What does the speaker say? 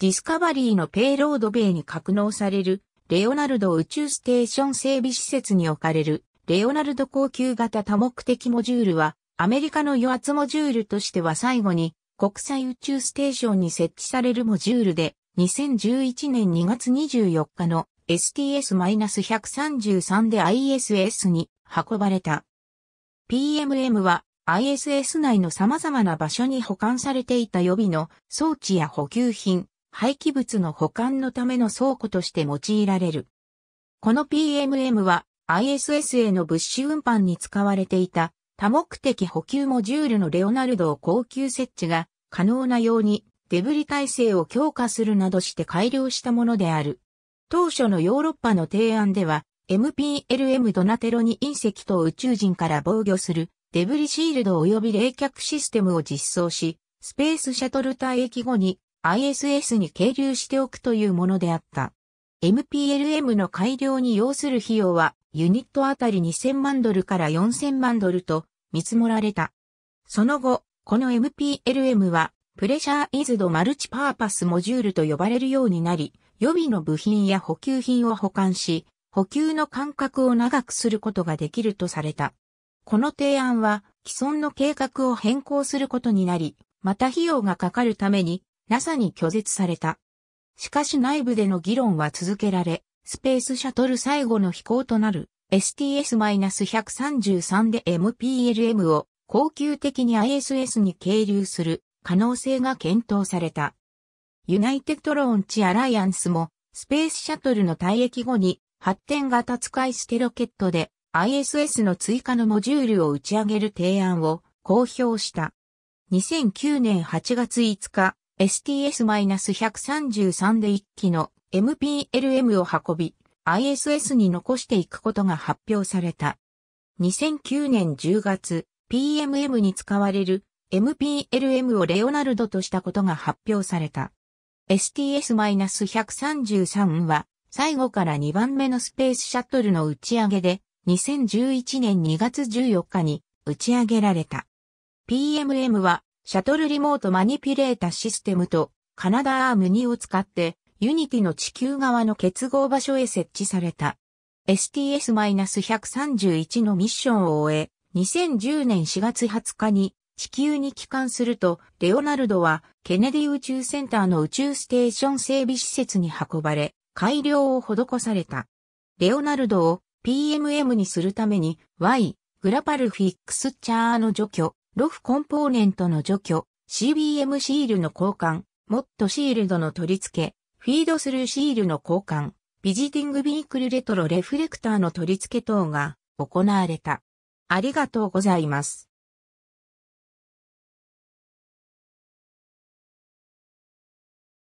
ディスカバリーのペイロードイに格納される、レオナルド宇宙ステーション整備施設に置かれる、レオナルド高級型多目的モジュールは、アメリカの余圧モジュールとしては最後に、国際宇宙ステーションに設置されるモジュールで、2011年2月24日の STS-133 で ISS に運ばれた。PMM は ISS 内の様々な場所に保管されていた予備の装置や補給品、廃棄物の保管のための倉庫として用いられる。この PMM は ISS への物資運搬に使われていた多目的補給モジュールのレオナルドを高級設置が可能なようにデブリ体制を強化するなどして改良したものである。当初のヨーロッパの提案では MPLM ドナテロに隕石と宇宙人から防御するデブリシールド及び冷却システムを実装し、スペースシャトル退役後に ISS に係留しておくというものであった。MPLM の改良に要する費用はユニットあたり2000万ドルから4000万ドルと見積もられた。その後、この MPLM はプレシャーイズドマルチパーパスモジュールと呼ばれるようになり、予備の部品や補給品を保管し、補給の間隔を長くすることができるとされた。この提案は既存の計画を変更することになり、また費用がかかるために NASA に拒絶された。しかし内部での議論は続けられ、スペースシャトル最後の飛行となる STS-133 で MPLM を恒久的に ISS に係留する可能性が検討された。ユナイテッドローンチアライアンスもスペースシャトルの退役後に発展型使い捨てロケットで ISS の追加のモジュールを打ち上げる提案を公表した。2009年8月5日、STS-133 で1機の MPLM を運び、ISS に残していくことが発表された。2009年10月、PMM に使われる MPLM をレオナルドとしたことが発表された。STS-133 は最後から2番目のスペースシャトルの打ち上げで2011年2月14日に打ち上げられた。PMM はシャトルリモートマニピュレータシステムとカナダアーム2を使ってユニティの地球側の結合場所へ設置された。STS-131 のミッションを終え、2010年4月20日に地球に帰還すると、レオナルドはケネディ宇宙センターの宇宙ステーション整備施設に運ばれ、改良を施された。レオナルドを PMM にするために Y、グラパルフィックスチャーの除去、ロフコンポーネントの除去、CBM シールの交換、モッドシールドの取り付け、フィードスルーシールの交換、ビジティングビークルレトロレフレクターの取り付け等が行われた。ありがとうございます。